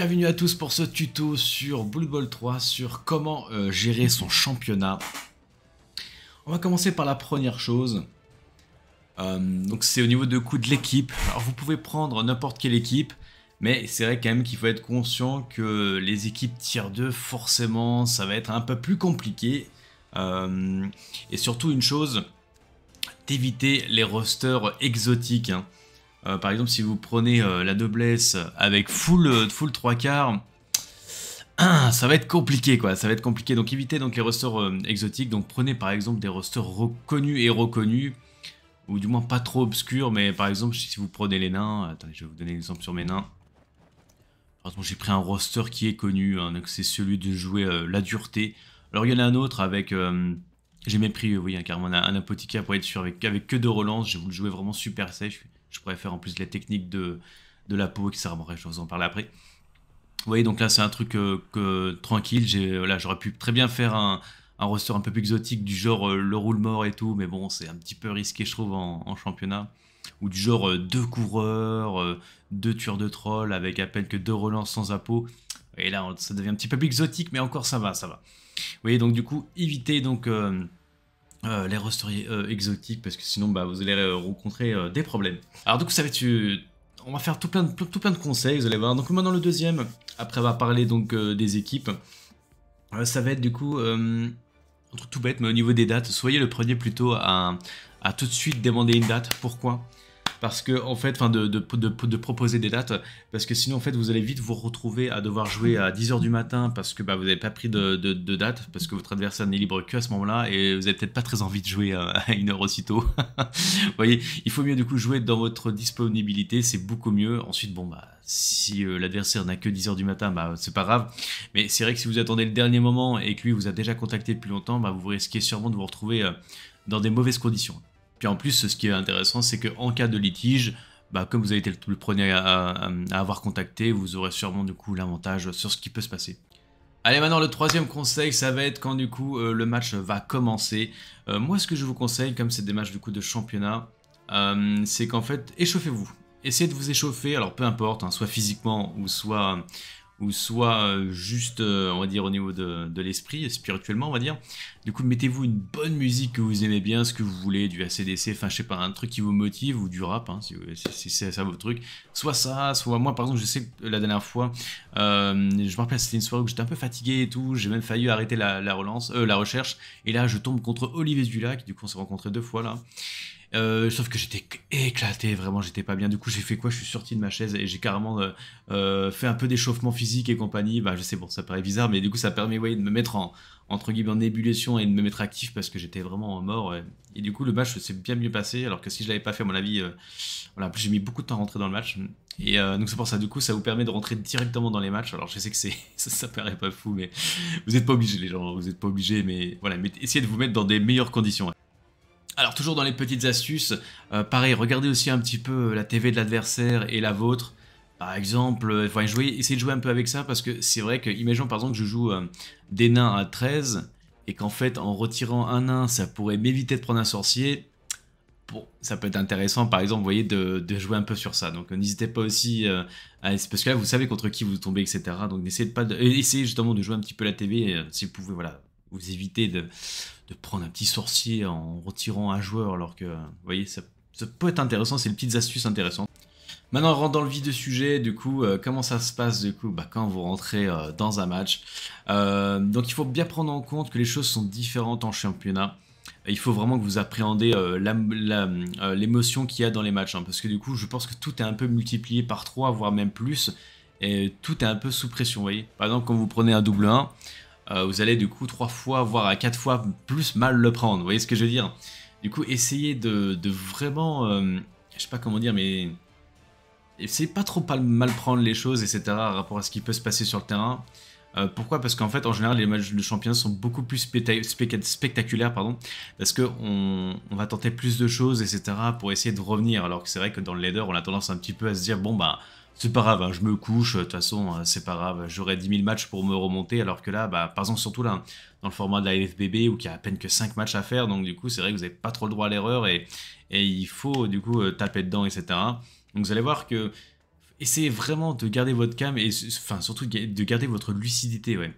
bienvenue à tous pour ce tuto sur Bull Ball 3 sur comment euh, gérer son championnat. On va commencer par la première chose. Euh, donc c'est au niveau de coût de l'équipe. Alors vous pouvez prendre n'importe quelle équipe, mais c'est vrai quand même qu'il faut être conscient que les équipes tier 2, forcément, ça va être un peu plus compliqué. Euh, et surtout une chose, d'éviter les rosters exotiques. Hein. Euh, par exemple, si vous prenez euh, la noblesse avec full, euh, full 3 quarts, ça va être compliqué quoi, ça va être compliqué. Donc évitez donc les rosters exotiques, donc prenez par exemple des rosters reconnus et reconnus, ou du moins pas trop obscurs, mais par exemple si vous prenez les nains, attendez je vais vous donner l'exemple sur mes nains. j'ai pris un roster qui est connu, hein, c'est celui de jouer la dureté. Alors il y en a un autre avec, j'ai j'ai pris, oui hein, car carrément un, un, apothicaire pour être sûr, avec, avec que de relance, je vais vous le jouer vraiment super safe. Je pourrais faire en plus les techniques de, de la peau, etc. Bon, je vous en parler après. Vous voyez, donc là, c'est un truc euh, tranquille. J'ai, euh, là, j'aurais pu très bien faire un, un roster un peu plus exotique du genre euh, le roule mort et tout, mais bon, c'est un petit peu risqué, je trouve, en, championnat. Ou du genre deux coureurs, deux tueurs de trolls avec à peine que deux relances sans peau. Et là, ça devient un petit peu plus exotique, mais encore ça va, ça va. Vous voyez, donc du coup, éviter donc euh, les restaurer euh, exotiques, parce que sinon bah, vous allez euh, rencontrer des problèmes. Alors du coup ça va tu, on va faire tout plein, de, tout plein de conseils, vous allez voir. Donc maintenant le deuxième, après va parler donc des équipes, ça va être du coup un truc tout bête, mais au niveau des dates, soyez le premier plutôt à tout de suite demander une date. Pourquoi parce que en fait, enfin de, proposer des dates, parce que sinon en fait vous allez vite vous retrouver à devoir jouer à 10h du matin parce que bah, vous n'avez pas pris de, date, parce que votre adversaire n'est libre qu'à ce moment-là et vous n'avez peut-être pas très envie de jouer à euh, une heure aussitôt. vous voyez, il faut mieux du coup jouer dans votre disponibilité, c'est beaucoup mieux. Ensuite, bon bah si euh, l'adversaire n'a que 10h du matin, bah c'est pas grave. Mais c'est vrai que si vous attendez le dernier moment et que lui vous a déjà contacté depuis longtemps, bah, vous risquez sûrement de vous retrouver euh, dans des mauvaises conditions. Puis en plus, ce qui est intéressant, c'est qu'en cas de litige, bah, comme vous avez été le premier à, avoir contacté, vous aurez sûrement du coup l'avantage sur ce qui peut se passer. Allez maintenant le troisième conseil ça va être quand du coup euh, le match va commencer. Euh, moi ce que je vous conseille comme c'est des matchs du coup de championnat euh, c'est qu'en fait échauffez-vous. Essayez de vous échauffer alors peu importe hein, soit physiquement ou soit ou soit euh, juste, euh, on va dire, au niveau de, de l'esprit, spirituellement, on va dire. Du coup, mettez-vous une bonne musique que vous aimez bien, ce que vous voulez, du ACDC, enfin, je sais pas, un truc qui vous motive, ou du rap, hein, si, c'est ça votre truc. Soit ça, soit moi, par exemple, je sais que la dernière fois, euh, je me rappelle, c'était une soirée où j'étais un peu fatigué et tout, j'ai même failli arrêter la, relance, la recherche, et là, je tombe contre Olivier qui du coup, on s'est rencontré deux fois là. Euh, sauf que j'étais éclaté, vraiment, j'étais pas bien. Du coup, j'ai fait quoi Je suis sorti de ma chaise et j'ai carrément euh, euh, fait un peu d'échauffement physique et compagnie. Bah, je sais, bon, ça paraît bizarre, mais du coup, ça permet ouais, de me mettre en, entre guillemets, en ébullition et de me mettre actif parce que j'étais vraiment mort. Et, du coup, le match s'est bien mieux passé. Alors que si je l'avais pas fait, à mon avis, en plus j'ai mis beaucoup de temps à rentrer dans le match. Et donc, c'est pour ça, du coup, ça vous permet de rentrer directement dans les matchs. Alors, je sais que c'est ça, paraît pas fou, mais vous êtes pas obligé les gens, vous êtes pas obligés, mais voilà, mais essayez de vous mettre dans des meilleures conditions. Alors toujours dans les petites astuces, euh, pareil, regardez aussi un petit peu euh, la TV de l'adversaire et la vôtre. Par exemple, euh, essayez de jouer un peu avec ça parce que c'est vrai que, imaginons par exemple que je joue des nains à 13 et qu'en fait en retirant un nain ça pourrait m'éviter de prendre un sorcier. Bon, ça peut être intéressant par exemple, vous voyez, de, de jouer un peu sur ça. Donc n'hésitez pas aussi, à, parce que là vous savez contre qui vous tombez, etc. Donc n'essayez pas, de, essayez justement de jouer un petit peu la TV si vous pouvez, voilà, vous évitez de, prendre un petit sorcier en retirant un joueur, alors que, vous voyez, ça, peut être intéressant, c'est les petites astuces intéressantes. Maintenant, on rentre dans le vif du sujet, du coup, euh, comment ça se passe du coup bah, quand vous rentrez euh, dans un match euh, Donc, il faut bien prendre en compte que les choses sont différentes en championnat. Il faut vraiment que vous appréhendez l'émotion qu'il y a dans les matchs, hein, parce que du coup, je pense que tout est un peu multiplié par 3, voire même plus, et tout est un peu sous pression, vous voyez Par exemple, quand vous prenez un double 1, euh, vous allez du coup trois fois, voire à quatre fois plus mal le prendre. Vous voyez ce que je veux dire Du coup, essayez de, vraiment, euh, je sais pas comment dire, mais essayez pas trop mal prendre les choses, etc. par rapport à ce qui peut se passer sur le terrain. Euh, pourquoi Parce qu'en fait, en général, les matchs de champion sont beaucoup plus spectaculaires, pardon, parce qu'on on va tenter plus de choses, etc., pour essayer de revenir. Alors que c'est vrai que dans le leader, on a tendance un petit peu à se dire, bon, bah, c'est pas grave, hein, je me couche, de toute façon, euh, c'est pas grave, j'aurai 10 000 matchs pour me remonter, alors que là, bah, par exemple, surtout là, hein, dans le format de la FBB, où il y a à peine que 5 matchs à faire, donc du coup, c'est vrai que vous n'avez pas trop le droit à l'erreur, et, et il faut, du coup, euh, taper dedans, etc. Donc vous allez voir que essayez vraiment de garder votre calme et enfin, surtout de garder votre lucidité. Ouais.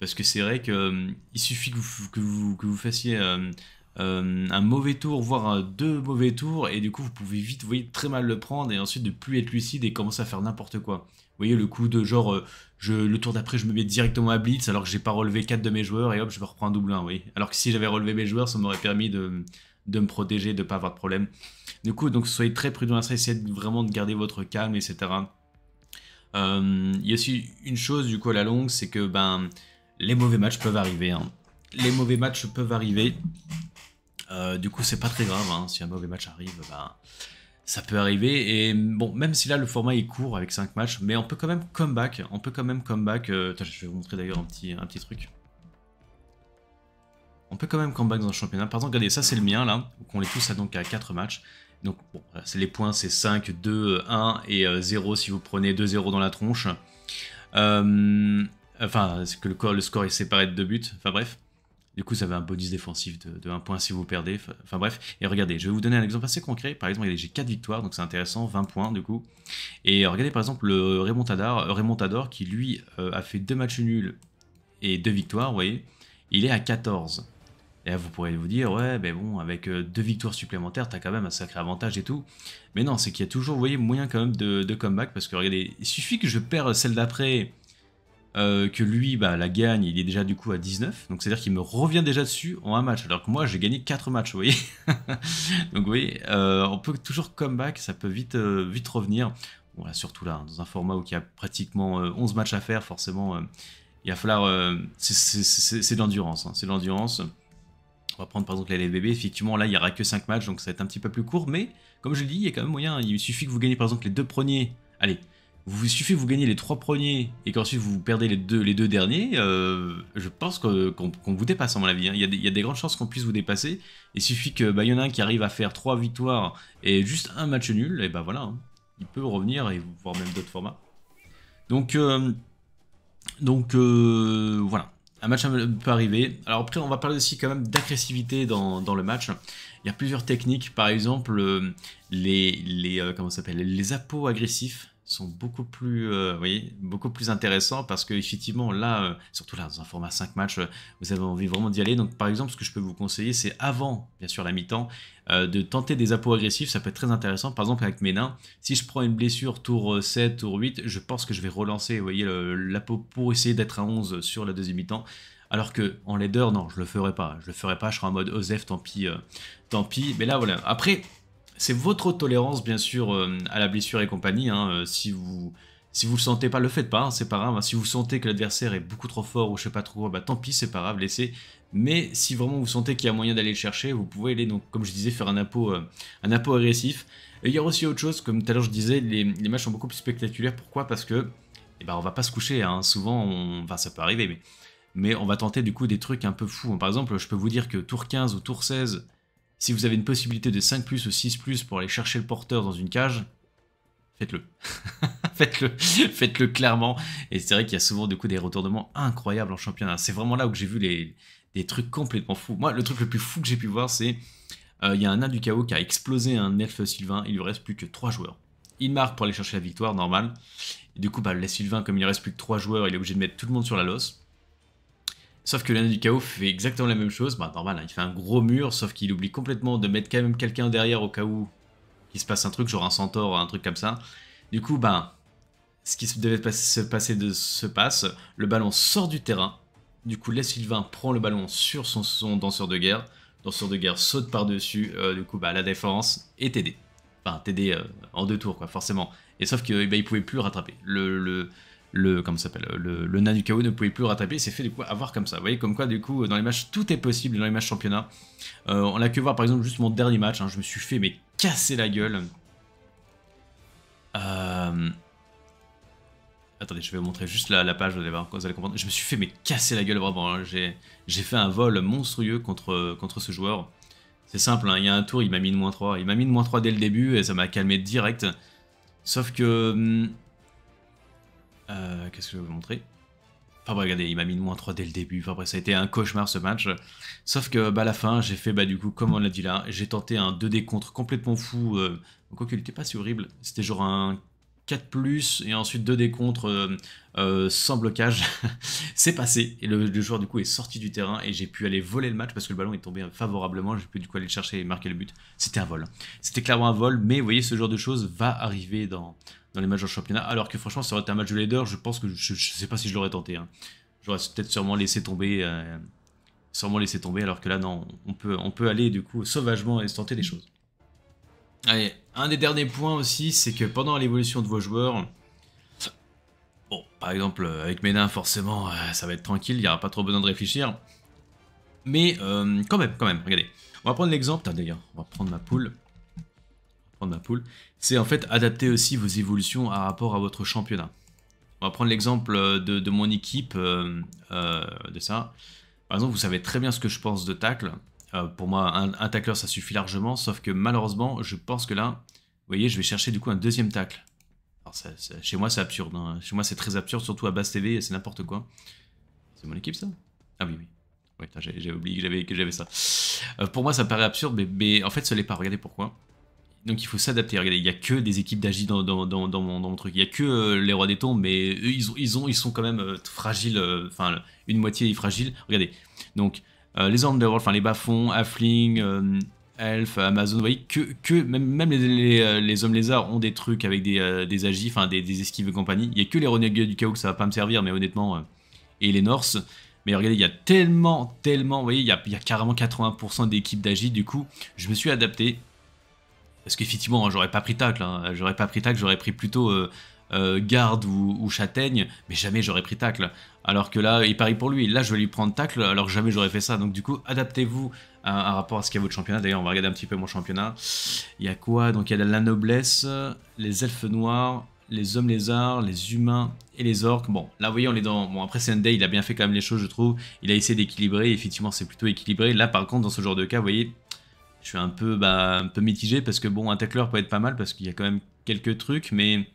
Parce que c'est vrai qu'il euh, il suffit que vous, fassiez euh, euh, un mauvais tour, voire deux mauvais tours, et du coup vous pouvez vite, vous voyez, très mal le prendre, et ensuite de plus être lucide et commencer à faire n'importe quoi. Vous voyez le coup de genre, je, le tour d'après je me mets directement à blitz alors que j'ai pas relevé quatre de mes joueurs, et hop je me reprends un double 1, oui. Alors que si j'avais relevé mes joueurs, ça m'aurait permis de, de me protéger, de pas avoir de problème. Du coup, donc soyez très prudent à ça, essayez vraiment de garder votre calme, etc. Euh, il y a aussi une chose du coup à la longue, c'est que ben les mauvais matchs peuvent arriver. Hein. Les mauvais matchs peuvent arriver. Euh, du coup, c'est pas très grave. Hein. Si un mauvais match arrive, ben, ça peut arriver. Et bon, même si là le format est court avec 5 matchs, mais on peut quand même comeback. On peut quand même comeback. Euh, je vais vous montrer d'ailleurs un petit, un petit truc. On peut quand même comeback dans le championnat. Par exemple, regardez, ça c'est le mien là. qu'on on les pousse donc à 4 matchs. Donc, bon, les points, c'est 5, 2, 1 et 0 euh, si vous prenez 2-0 dans la tronche. Euh, enfin, que le, score est séparé de 2 buts. Enfin, bref. Du coup, ça avait un bonus défensif de, 1 point si vous perdez. Enfin, bref. Et regardez, je vais vous donner un exemple assez concret. Par exemple, j'ai 4 victoires, donc c'est intéressant, 20 points du coup. Et euh, regardez par exemple le Raymond qui lui euh, a fait 2 matchs nuls et 2 victoires, vous voyez. Il est à 14. Et vous pourrez vous dire, ouais, ben bon, avec euh, deux victoires supplémentaires, t'as quand même un sacré avantage et tout. Mais non, c'est qu'il y a toujours, vous voyez, moyen quand même de, comeback. Parce que regardez, il suffit que je perde celle d'après, euh, que lui, bah, la gagne, il est déjà du coup à 19. Donc c'est-à-dire qu'il me revient déjà dessus en un match. Alors que moi, j'ai gagné quatre matchs, vous voyez. Donc vous voyez, euh, on peut toujours comeback, ça peut vite, vite revenir. Voilà, surtout là, hein, dans un format où il y a pratiquement 11 matchs à faire, forcément, il va falloir. c'est de l'endurance, hein, c'est de l'endurance on va prendre par exemple la LBB, effectivement là il n'y aura que 5 matchs donc ça va être un petit peu plus court, mais comme je l'ai dit, il y a quand même moyen, il suffit que vous gagnez par exemple les deux premiers, allez, vous suffit que vous gagnez les trois premiers et qu'ensuite vous perdez les deux, derniers, euh, je pense qu'on vous dépasse en mon avis. Hein. Il, y a des, grandes chances qu'on puisse vous dépasser. Il suffit qu'il bah, y en a un qui arrive à faire trois victoires et juste un match nul, et ben voilà, hein. il peut revenir et voir même d'autres formats. Donc, euh, donc euh, voilà un match peut arriver. Alors après, on va parler aussi quand même d'agressivité dans, dans, le match. Il y a plusieurs techniques, par exemple euh, les, les euh, comment les appos agressifs sont beaucoup plus, euh, voyez, beaucoup plus intéressants parce que effectivement là, surtout là dans un format 5 matchs, vous avez envie vraiment d'y aller. Donc par exemple, ce que je peux vous conseiller, c'est avant, bien sûr, la mi-temps, de tenter des appos agressifs. Ça peut être très intéressant. Par exemple avec mes nains, si je prends une blessure tour 7, tour 8, je pense que je vais relancer, vous voyez, l'apo pour essayer d'être à 11 sur la deuxième mi-temps. Alors que en leader, non, je le ferai pas. Je le ferai pas, je serai en mode Osef, tant pis, euh, tant pis. Mais là, voilà. Après, c'est votre tolérance, bien sûr, euh, à la blessure et compagnie. Hein, euh, si vous si vous le sentez pas, le faites pas, hein, c'est pas grave. Hein. Si vous sentez que l'adversaire est beaucoup trop fort ou je sais pas trop, bah, tant pis, c'est pas grave, laissez. Mais si vraiment vous sentez qu'il y a moyen d'aller le chercher, vous pouvez aller, donc, comme je disais, faire un impôt, un impôt agressif. Et il y a aussi autre chose, comme tout à l'heure je disais, les, matchs sont beaucoup plus spectaculaires. Pourquoi Parce que eh ben, on va pas se coucher. Souvent, on... enfin, ça peut arriver, mais mais on va tenter du coup des trucs un peu fous. Par exemple, je peux vous dire que tour 15 ou tour 16, si vous avez une possibilité de 5 plus ou 6 plus pour aller chercher le porteur dans une cage, faites-le. faites-le, faites-le clairement. Et c'est vrai qu'il y a souvent du coup des retournements incroyables en championnat. C'est vraiment là où j'ai vu les, des trucs complètement fous. Moi, le truc le plus fou que j'ai pu voir, c'est euh, il y a un nain du chaos qui a explosé un elfe sylvain. Il lui reste plus que 3 joueurs. Il marque pour aller chercher la victoire, normal. du coup, bah, le sylvain, comme il ne reste plus que 3 joueurs, il est obligé de mettre tout le monde sur la losse. Sauf que l'année du Chaos fait exactement la même chose. Bah, normal, hein, il fait un gros mur, sauf qu'il oublie complètement de mettre quand même quelqu'un derrière au cas où il se passe un truc, genre un centaure, un truc comme ça. Du coup, bah, ce qui devait se passer se passe. Le ballon sort du terrain. Du coup, les Sylvain prend le ballon sur son, danseur de guerre. Danseur de guerre saute par-dessus. Euh, du coup, bah, la défense est TD. Enfin, TD euh, en deux tours, quoi, forcément. Et sauf qu'il bah, ne pouvait plus rattraper. Le, le, le comment s'appelle le, nain du chaos ne pouvait plus rattraper, C'est fait du coup avoir comme ça. Vous voyez comme quoi du coup dans les matchs tout est possible dans les matchs championnat. Euh, on a que voir par exemple juste mon dernier match, hein, je me suis fait mais casser la gueule. Euh, attendez, je vais vous montrer juste la, page, vous allez voir, vous allez comprendre. Je me suis fait mais casser la gueule vraiment. Hein. J'ai fait un vol monstrueux contre, contre ce joueur. C'est simple, hein, il y a un tour, il m'a mis de moins 3. Il m'a mis de moins 3 dès le début et ça m'a calmé direct. Sauf que... Hum, euh, qu'est-ce que je vais vous montrer Enfin regardez, il m'a mis de moins 3 dès le début. Enfin après, ça a été un cauchemar ce match. Sauf que bah, à la fin, j'ai fait bah, du coup, comme on l'a dit là, j'ai tenté un 2D contre complètement fou. quoi euh, quoi il n'était pas si horrible. C'était genre un 4 et ensuite 2 des contre euh, sans blocage. c'est passé et le, joueur du coup est sorti du terrain et j'ai pu aller voler le match parce que le ballon est tombé favorablement. J'ai pu du coup aller le chercher et marquer le but. C'était un vol. C'était clairement un vol, mais vous voyez, ce genre de choses va arriver dans, dans les matchs en championnat. Alors que franchement, ça aurait été un match de leader, je pense que je sais pas si je l'aurais tenté. Hein. J'aurais peut-être sûrement laissé tomber. Euh, sûrement laissé tomber, alors que là, non, on peut, on peut aller du coup sauvagement et tenter des choses. Allez, un des derniers points aussi, c'est que pendant l'évolution de vos joueurs, bon, par exemple, avec mes nains, forcément, euh, ça va être tranquille, il n'y aura pas trop besoin de réfléchir. Mais euh, quand même, quand même, regardez. On va prendre l'exemple, d'ailleurs, on va prendre ma poule prendre ma poule, c'est en fait adapter aussi vos évolutions à rapport à votre championnat. On va prendre l'exemple euh, de, mon équipe, euh, euh, de ça. Par exemple, vous savez très bien ce que je pense de tacle. pour moi, un, tacleur, ça suffit largement, sauf que malheureusement, je pense que là, vous voyez, je vais chercher du coup un deuxième tacle. Alors, chez moi, c'est absurde. Hein. Chez moi, c'est très absurde, surtout à Basse TV, c'est n'importe quoi. C'est mon équipe, ça Ah oui, oui. Ouais, j'avais oublié que j'avais ça. pour moi, ça paraît absurde, mais, mais en fait, ce n'est pas. Regardez pourquoi donc il faut s'adapter. Regardez, il y a que des équipes d'agis dans, dans, mon, truc. Il y a que euh, les rois des tombes, mais ils, ont, ils, sont quand même euh, fragiles. Euh, enfin, une moitié est fragile. Regardez. Donc, les Underworld, de enfin les bas-fonds, Elf, Amazon, vous voyez, que, que même, même les, hommes lézards ont des trucs avec des, des agis, enfin des, esquives et compagnie. Il n'y a que les renégats du chaos que ça va pas me servir, mais honnêtement, et les Norse. Mais regardez, il y a tellement, tellement, vous voyez, il y a, il y a carrément 80% d'équipes d'agis. Du coup, je me suis adapté. Parce qu'effectivement, hein, j'aurais pas pris tacle, hein. j'aurais pas pris tacle, j'aurais pris plutôt euh, euh, garde ou, châtaigne, mais jamais j'aurais pris tacle. Alors que là, il parie pour lui, là je vais lui prendre tacle, alors jamais j'aurais fait ça. Donc du coup, adaptez-vous à, rapport à ce qu'il y a votre championnat. D'ailleurs, on va regarder un petit peu mon championnat. Il y a quoi Donc il y a la noblesse, les elfes noirs, les hommes lézards, les humains et les orques. Bon, là, vous voyez, on est dans... Bon, après Sunday, il a bien fait quand même les choses, je trouve. Il a essayé d'équilibrer, effectivement, c'est plutôt équilibré. Là, par contre, dans ce genre de cas, vous voyez, je suis un peu, bah, un peu mitigé parce que bon, un tackler peut être pas mal parce qu'il y a quand même quelques trucs, mais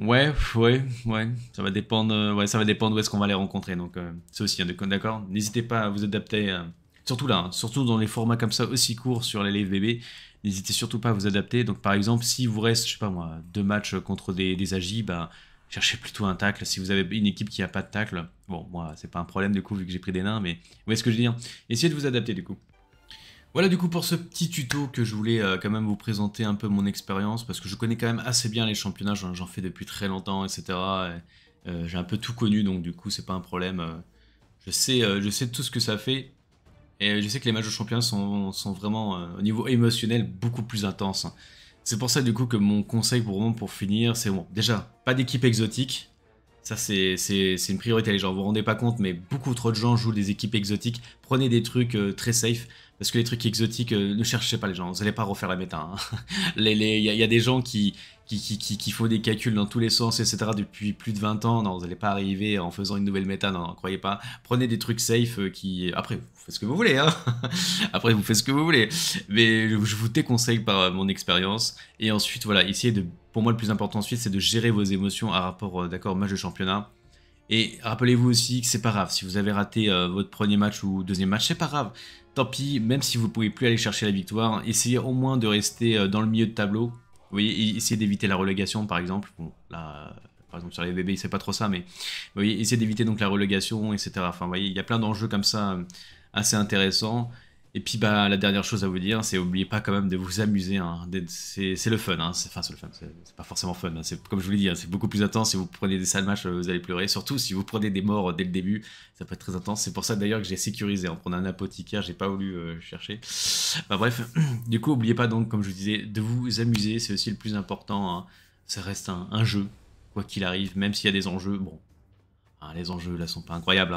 ouais, ouais, ouais, ça va dépendre, euh, ouais, ça va dépendre où est-ce qu'on va les rencontrer. Donc euh, ça c'est aussi hein, d'accord. N'hésitez pas à vous adapter, euh, surtout là, hein, surtout dans les formats comme ça aussi courts sur les bébé N'hésitez surtout pas à vous adapter. Donc par exemple, si vous reste, je sais pas moi, deux matchs contre des, des agis, bah cherchez plutôt un tackle. Si vous avez une équipe qui n'a pas de tackle, bon, moi, c'est pas un problème du coup, vu que j'ai pris des nains, mais vous voyez ce que je veux dire Essayez de vous adapter du coup. Voilà du coup pour ce petit tuto que je voulais euh, quand même vous présenter un peu mon expérience parce que je connais quand même assez bien les championnats, j'en fais depuis très longtemps, etc. Euh, j'ai un peu tout connu donc du coup c'est pas un problème. Euh, je sais, je sais tout ce que ça fait et je sais que les matchs de championnat sont, vraiment au niveau émotionnel beaucoup plus intenses. C'est pour ça du coup que mon conseil pour pour finir c'est bon déjà pas d'équipe exotique. Ça, c'est une priorité. Les gens, vous vous rendez pas compte, mais beaucoup trop de gens jouent des équipes exotiques. Prenez des trucs très safe. Parce que les trucs exotiques, euh, ne cherchez pas les gens, vous n'allez pas refaire la méta. Il hein. y, a des gens qui font des calculs dans tous les sens, etc. depuis plus de 20 ans. Non, vous n'allez pas arriver en faisant une nouvelle méta, non, croyez pas. Prenez des trucs safe euh, qui... Après, vous faites ce que vous voulez. Hein. Après, vous faites ce que vous voulez. Mais je vous déconseille par euh, mon expérience. Et ensuite, voilà, essayez de... Pour moi, le plus important ensuite, c'est de gérer vos émotions à rapport, d'accord, match de championnat. Et rappelez-vous aussi que c'est pas grave. Si vous avez raté votre premier match ou deuxième match, c'est pas grave. Tant pis, même si vous ne pouvez plus aller chercher la victoire, essayez au moins de rester euh, dans le milieu de tableau. Vous voyez, essayez d'éviter la relégation par exemple. Bon, par exemple sur les bébés, c'est pas trop ça, mais essayez d'éviter donc la relégation, etc. Enfin, vous voyez, il y a plein d'enjeux comme ça euh, assez intéressants. Et puis bah la dernière chose à vous dire, c'est n'oubliez pas quand même de vous amuser. Hein. C'est le fun, hein. enfin c'est le fun, c'est pas forcément fun. Hein. C'est comme je vous l'ai dit, hein, c'est beaucoup plus intense. Si vous prenez des sales matchs, euh, vous allez pleurer. Surtout si vous prenez des morts euh, dès le début, ça peut être très intense. C'est pour ça d'ailleurs que j'ai sécurisé. en prenant un apothicaire, j'ai pas voulu euh, chercher. Bah bref, du coup oubliez pas donc comme je vous disais de vous amuser. C'est aussi le plus important. Ça reste un, jeu quoi qu'il arrive, même s'il y a des enjeux. Bon, ah, les enjeux là sont pas incroyables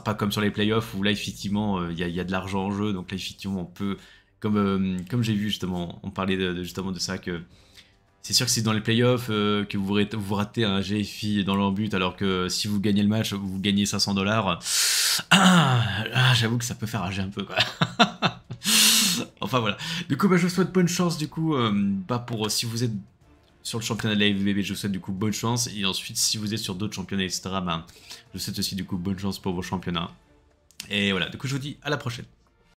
pas comme sur les playoffs où là, effectivement, euh, il y, a de l'argent en jeu. Donc là, effectivement, on peut, comme, euh, comme j'ai vu justement, on parlait de, justement de ça que. C'est sûr que c'est dans les playoffs euh, que vous, vous ratez un GFI dans leur but, alors que si vous gagnez le match, vous gagnez 500 dollars. Ah, ah, j'avoue que ça peut faire rager un peu, quoi. enfin voilà. Du coup, bah, je vous souhaite bonne chance, du coup, pas bah, pour si vous êtes sur le championnat de la Je vous souhaite du coup bonne chance. Et ensuite, si vous êtes sur d'autres championnats, etc., ben, je vous souhaite aussi du coup bonne chance pour vos championnats. Et voilà, du coup, je vous dis à la prochaine.